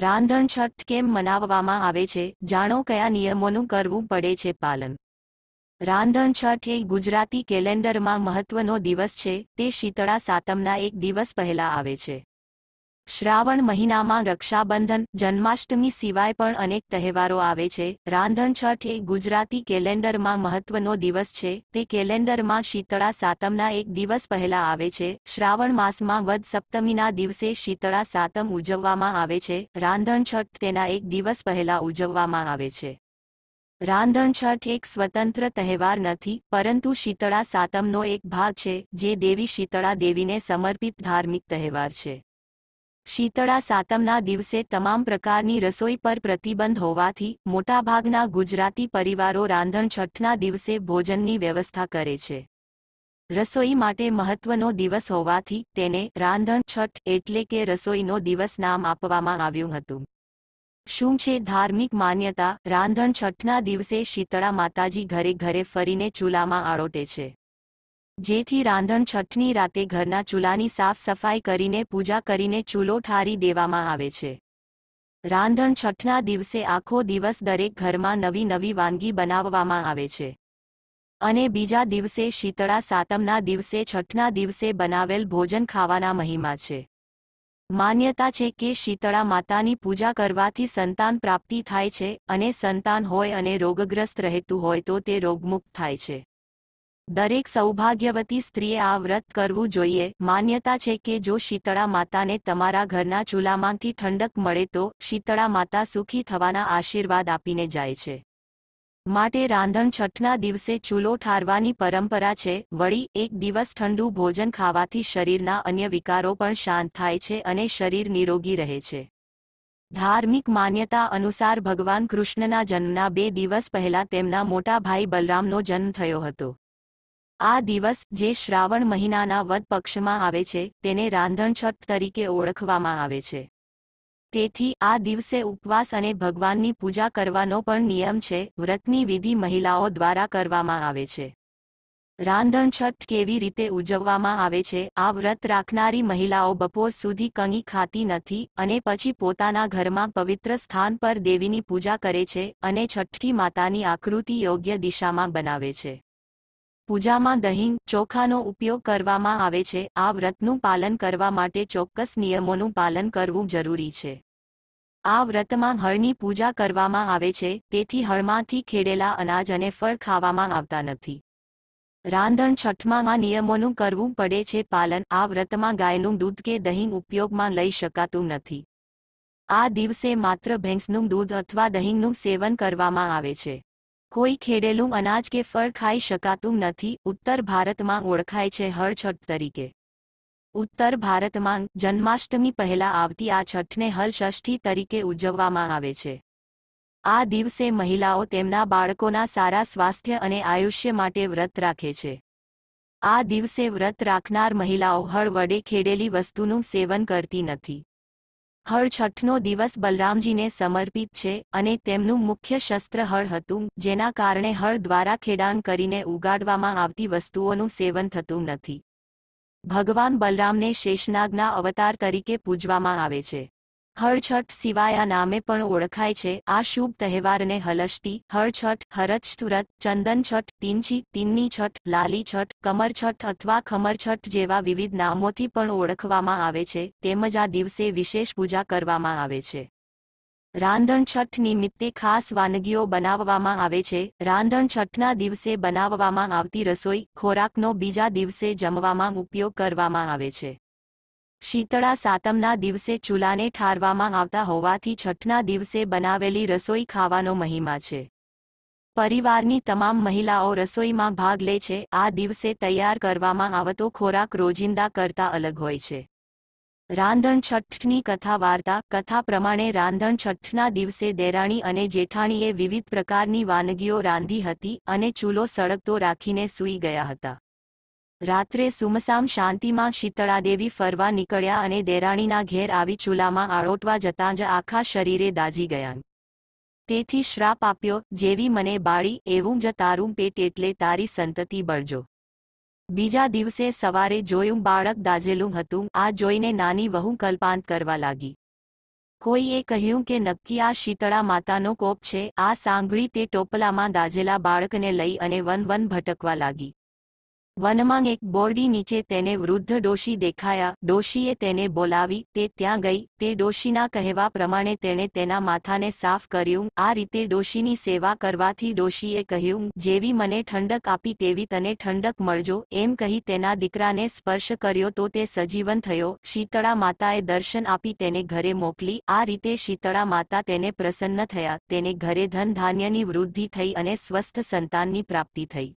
રાંધણ છઠ કેમ મનાવવામાં આવે છે જાણો કયા નિયમોનું કરવું પડે છે પાલન રાંધણછઠ એ ગુજરાતી કેલેન્ડરમાં મહત્વનો દિવસ છે તે શીતળા સાતમના એક દિવસ પહેલા આવે છે શ્રાવણ મહિનામાં રક્ષાબંધન જન્માષ્ટમી સિવાય પણ અનેક તહેવારો આવે છે રાંધણ છઠ એ ગુજરાતી કેલેન્ડરમાં મહત્વનો દિવસ છે તે કેલેન્ડરમાં શીતળા સાતમના એક દિવસ પહેલા આવે છે શ્રાવણ માસમાં વદ સપ્તમીના દિવસે શીતળા સાતમ ઉજવવામાં આવે છે રાંધણ છઠ તેના એક દિવસ પહેલા ઉજવવામાં આવે છે રાંધણ છઠ એક સ્વતંત્ર તહેવાર નથી પરંતુ શીતળા સાતમનો એક ભાગ છે જે દેવી શીતળા દેવીને સમર્પિત ધાર્મિક તહેવાર છે શીતળા સાતમના દિવસે તમામ પ્રકારની રસોઈ પર પ્રતિબંધ હોવાથી મોટાભાગના ગુજરાતી પરિવારો રાંધણછઠના દિવસે ભોજનની વ્યવસ્થા કરે છે રસોઈ માટે મહત્વનો દિવસ હોવાથી તેને રાંધણછઠ એટલે કે રસોઈનો દિવસ નામ આપવામાં આવ્યું હતું શું છે ધાર્મિક માન્યતા રાંધણછઠના દિવસે શીતળા માતાજી ઘરે ઘરે ફરીને ચૂલામાં આળોટે છે જેથી રાંધણ છઠ્ઠની રાતે ઘરના ચૂલાની સાફ સફાઈ કરીને પૂજા કરીને ચૂલો ઠારી દેવામાં આવે છે રાંધણ છઠ્ઠના દિવસે આખો દિવસ દરેક ઘરમાં નવી નવી વાનગી બનાવવામાં આવે છે અને બીજા દિવસે શીતળા સાતમના દિવસે છઠ્ઠના દિવસે બનાવેલ ભોજન ખાવાના મહિમા છે માન્યતા છે કે શીતળા માતાની પૂજા કરવાથી સંતાન પ્રાપ્તિ થાય છે અને સંતાન હોય અને રોગગ્રસ્ત રહેતું હોય તો તે રોગમુક્ત થાય છે દરેક સૌભાગ્યવતી સ્ત્રીએ આ વ્રત કરવું જોઈએ માન્યતા છે કે જો શીતળા માતાને તમારા ઘરના ચૂલામાંથી ઠંડક મળે તો શીતળા માતા સુખી થવાના આશીર્વાદ આપીને જાય છે માટે રાંધણ છઠના દિવસે ચૂલો ઠારવાની પરંપરા છે વળી એક દિવસ ઠંડુ ભોજન ખાવાથી શરીરના અન્ય વિકારો પણ શાંત થાય છે અને શરીર નિરોગી રહે છે ધાર્મિક માન્યતા અનુસાર ભગવાન કૃષ્ણના જન્મના બે દિવસ પહેલા તેમના મોટા ભાઈ બલરામનો જન્મ થયો હતો આ દિવસ જે શ્રાવણ મહિનાના વદ પક્ષમાં આવે છે તેને રાંધણછઠ તરીકે ઓળખવામાં આવે છે તેથી આ દિવસે ઉપવાસ અને ભગવાનની પૂજા કરવાનો પણ નિયમ છે વ્રતની વિધિ મહિલાઓ દ્વારા કરવામાં આવે છે રાંધણછઠ કેવી રીતે ઉજવવામાં આવે છે આ વ્રત રાખનારી મહિલાઓ બપોર સુધી કંગી ખાતી નથી અને પછી પોતાના ઘરમાં પવિત્ર સ્થાન પર દેવીની પૂજા કરે છે અને છઠ્ઠી માતાની આકૃતિ યોગ્ય દિશામાં બનાવે છે પૂજામાં દહીં ચોખાનો ઉપયોગ કરવામાં આવે છે આ વ્રતનું પાલન કરવા માટે ચોક્કસ નિયમોનું પાલન કરવું જરૂરી છે આ વ્રતમાં હળની પૂજા કરવામાં આવે છે તેથી હળમાંથી ખેડેલા અનાજ અને ફળ ખાવામાં આવતા નથી રાંધણ છઠમાં આ નિયમોનું કરવું પડે છે પાલન આ વ્રતમાં ગાયનું દૂધ કે દહીં ઉપયોગમાં લઈ શકાતું નથી આ દિવસે માત્ર ભેંસનું દૂધ અથવા દહીંનું સેવન કરવામાં આવે છે કોઈ ખેડેલું અનાજ કે ફળ ખાઈ શકાતું નથી ઉત્તર ભારતમાં ઓળખાય છે હળછઠ તરીકે ઉત્તર ભારતમાં જન્માષ્ટમી પહેલા આવતી આ છઠને હલષષ્ઠી તરીકે ઉજવવામાં આવે છે આ દિવસે મહિલાઓ તેમના બાળકોના સારા સ્વાસ્થ્ય અને આયુષ્ય માટે વ્રત રાખે છે આ દિવસે વ્રત રાખનાર મહિલાઓ હળ વડે ખેડેલી વસ્તુનું સેવન કરતી નથી હળ છઠ્ઠનો દિવસ બલરામજીને સમર્પિત છે અને તેમનું મુખ્ય શસ્ત્ર હળ હતું જેના કારણે હળ દ્વારા ખેડાણ કરીને ઉગાડવામાં આવતી વસ્તુઓનું સેવન થતું નથી ભગવાન બલરામને શેષનાગના અવતાર તરીકે પૂજવામાં આવે છે હળછઠ સિવાયા નામે પણ ઓળખાય છે આ શુભ તહેવારને હલષ્ટી હળછઠ હરચ તુરત ચંદનછઠ તીનછી તીનની છઠ લાલી છઠ કમરછઠ અથવા ખમરછઠ જેવા વિવિધ નામોથી પણ ઓળખવામાં આવે છે તેમજ આ દિવસે વિશેષ પૂજા કરવામાં આવે છે રાંધણ છઠ નિમિત્તે ખાસ વાનગીઓ બનાવવામાં આવે છે રાંધણ છઠના દિવસે બનાવવામાં આવતી રસોઈ ખોરાકનો બીજા દિવસે જમવામાં ઉપયોગ કરવામાં આવે છે શીતળા સાતમના દિવસે ચૂલાને ઠારવામાં આવતા હોવાથી છઠના દિવસે બનાવેલી રસોઈ ખાવાનો મહિમા છે પરિવારની તમામ મહિલાઓ રસોઈમાં ભાગ લે છે આ દિવસે તૈયાર કરવામાં આવતો ખોરાક રોજિંદા કરતા અલગ હોય છે રાંધણ છઠ્ઠની કથા વાર્તા કથા પ્રમાણે રાંધણ છઠ્ઠના દિવસે દેરાણી અને જેઠાણીએ વિવિધ પ્રકારની વાનગીઓ રાંધી હતી અને ચૂલો સળગતો રાખીને સૂઈ ગયા હતા રાત્રે સુમસામ શાંતિમાં શીતળાદેવી ફરવા નીકળ્યા અને દેરાણીના ઘેર આવી ચૂલામાં આળોટવા જતાં જ આખા શરીરે દાઝી ગયા તેથી શ્રાપ આપ્યો જેવી મને બાળી એવું જ તારું પેટ એટલે તારી સંતતિ બળજો બીજા દિવસે સવારે જોયું બાળક દાઝેલું હતું આ જોઈને નાની વહુ કલ્પાંત કરવા લાગી કોઈએ કહ્યું કે નક્કી આ શીતળા માતાનો કોપ છે આ સાંભળી તે ટોપલામાં દાઝેલા બાળકને લઈ અને વન વન ભટકવા લાગી વનમાં એક બોરડી નીચે તેને વૃદ્ધ ડોશી દેખાયા ડોશીએ તેને બોલાવી તે ત્યાં ગઈ તે ડોશીના કહેવા પ્રમાણે તેણે તેના માથાને સાફ કર્યું આ રીતે ડોશીની સેવા કરવાથી ડોશીએ કહ્યું જેવી મને ઠંડક આપી તેવી તને ઠંડક મળજો એમ કહી તેના દીકરાને સ્પર્શ કર્યો તો તે સજીવન થયો શીતળા માતાએ દર્શન આપી તેને ઘરે મોકલી આ રીતે શીતળા માતા તેને પ્રસન્ન થયા તેને ઘરે ધન ધાન્યની વૃદ્ધિ થઈ અને સ્વસ્થ સંતાનની પ્રાપ્તિ થઈ